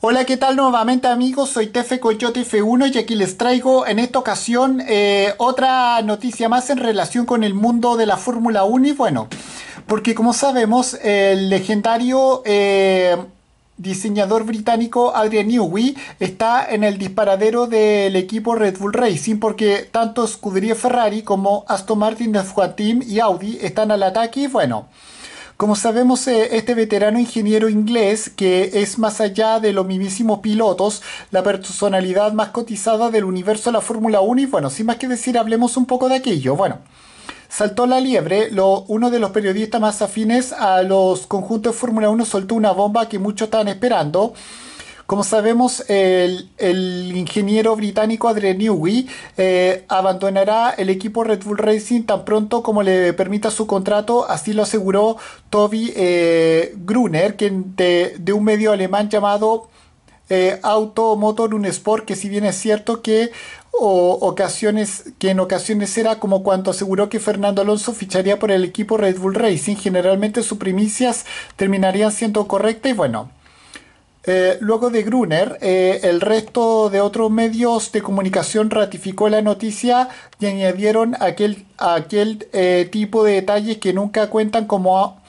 Hola, ¿qué tal nuevamente amigos? Soy Tefe Coyote F1 y aquí les traigo en esta ocasión eh, otra noticia más en relación con el mundo de la Fórmula 1 y bueno, porque como sabemos el legendario... Eh, diseñador británico Adrian Newey está en el disparadero del equipo Red Bull Racing porque tanto Scuderia Ferrari como Aston Martin f y Audi están al ataque y bueno, como sabemos, eh, este veterano ingeniero inglés, que es más allá de los mismísimos pilotos, la personalidad más cotizada del universo de la Fórmula 1, y bueno, sin más que decir, hablemos un poco de aquello. Bueno, saltó la liebre, uno de los periodistas más afines a los conjuntos de Fórmula 1 soltó una bomba que muchos estaban esperando. Como sabemos, el, ingeniero británico Adrian Newey eh, abandonará el equipo Red Bull Racing tan pronto como le permita su contrato, así lo aseguró Toby eh, Gruner, quien de, un medio alemán llamado eh, auto motor un sport que si bien es cierto que que en ocasiones era como cuando aseguró que Fernando Alonso ficharía por el equipo Red Bull Racing generalmente sus primicias terminarían siendo correctas y bueno eh, luego de Gruner, eh, el resto de otros medios de comunicación ratificó la noticia y añadieron aquel, aquel eh, tipo de detalles que nunca cuentan como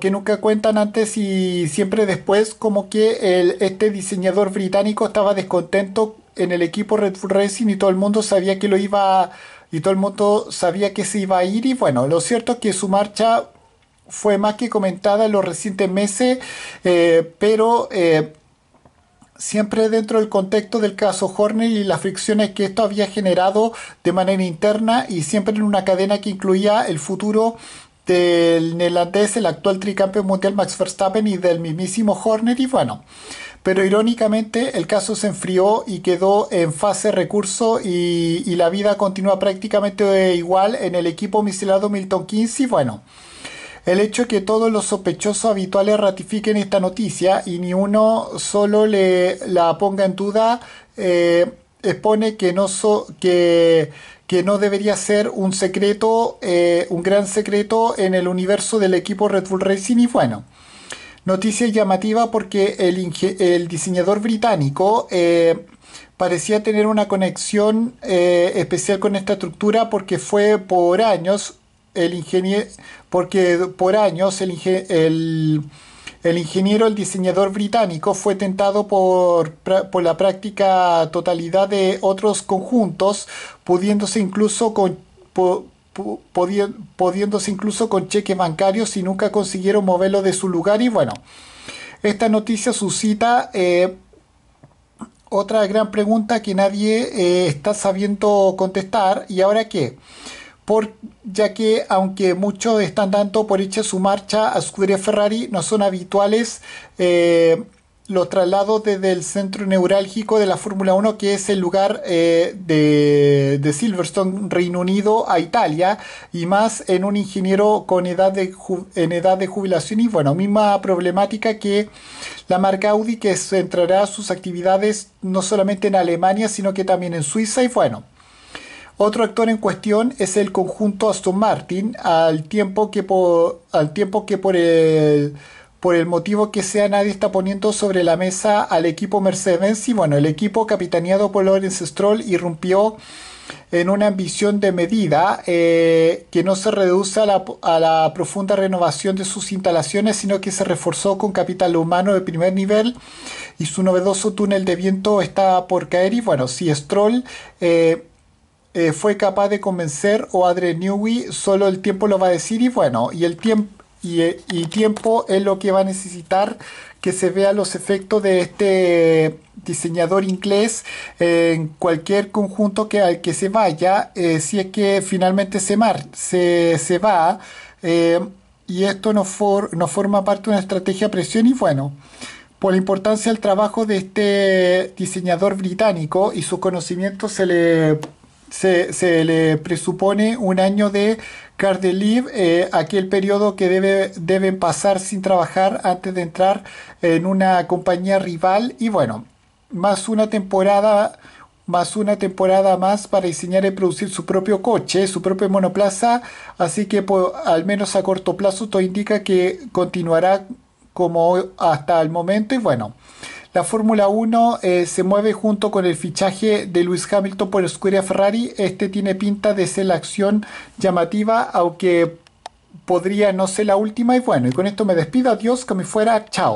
que nunca cuentan antes y siempre después como que el, este diseñador británico estaba descontento en el equipo Red Bull Racing y todo el mundo sabía que lo iba y todo el mundo sabía que se iba a ir y bueno lo cierto es que su marcha fue más que comentada en los recientes meses, eh, pero eh, siempre dentro del contexto del caso Horner y las fricciones que esto había generado de manera interna y siempre en una cadena que incluía el futuro del neerlandés, el actual tricampeón mundial Max Verstappen y del mismísimo Horner y bueno, pero irónicamente el caso se enfrió y quedó en fase recurso y, la vida continúa prácticamente igual en el equipo misilado Milton Keynes y bueno. El hecho de que todos los sospechosos habituales ratifiquen esta noticia y ni uno solo le, la ponga en duda eh, expone que no, so, que, que no debería ser un secreto, eh, un gran secreto en el universo del equipo Red Bull Racing y bueno. Noticia llamativa porque el, el diseñador británico eh, parecía tener una conexión especial con esta estructura porque fue por años el ingeniero, porque por años el, el, ingeniero, el diseñador británico fue tentado por, por la práctica totalidad de otros conjuntos, pudiéndose incluso con... cheque pudiéndose incluso con cheques bancarios y nunca consiguieron moverlo de su lugar y bueno, esta noticia suscita eh, otra gran pregunta que nadie eh, está sabiendo contestar. ¿Y ahora qué? por, ya que aunque muchos están dando por hecha su marcha a Scuderia Ferrari, no son habituales eh, los traslados desde el centro neurálgico de la Fórmula 1, que es el lugar eh, de, Silverstone, Reino Unido, a Italia, y más en un ingeniero con edad de, en edad de jubilación. Y bueno, misma problemática que la marca Audi, que centrará sus actividades no solamente en Alemania, sino que también en Suiza. Y bueno, otro actor en cuestión es el conjunto Aston Martin, al tiempo que por, al tiempo que por el por el motivo que sea nadie está poniendo sobre la mesa al equipo Mercedes. Y bueno, el equipo capitaneado por Lawrence Stroll irrumpió en una ambición de medida eh, que no se reduce a la, profunda renovación de sus instalaciones, sino que se reforzó con capital humano de primer nivel y su novedoso túnel de viento está por caer. Y bueno, si Stroll... Eh, eh, fue capaz de convencer o Adre Newey, solo el tiempo lo va a decir y bueno, y el tiempo eh, y, tiempo es lo que va a necesitar que se vean los efectos de este diseñador inglés en cualquier conjunto que, al que se vaya, eh, si es que finalmente se, mar, se, va. y esto no for, nos forma parte de una estrategia de presión y bueno, por la importancia del trabajo de este diseñador británico y su conocimiento se le se, le presupone un año de card leave, eh, aquel periodo que debe, deben pasar sin trabajar antes de entrar en una compañía rival y bueno, más una temporada más una temporada más para diseñar y producir su propio coche, su propio monoplaza, así que al menos a corto plazo todo indica que continuará como hasta el momento y bueno, la Fórmula 1 eh, se mueve junto con el fichaje de Luis Hamilton por Scuderia Ferrari. Este tiene pinta de ser la acción llamativa, aunque podría no ser la última. Y bueno, y con esto me despido. Adiós, que me fuera. Chao.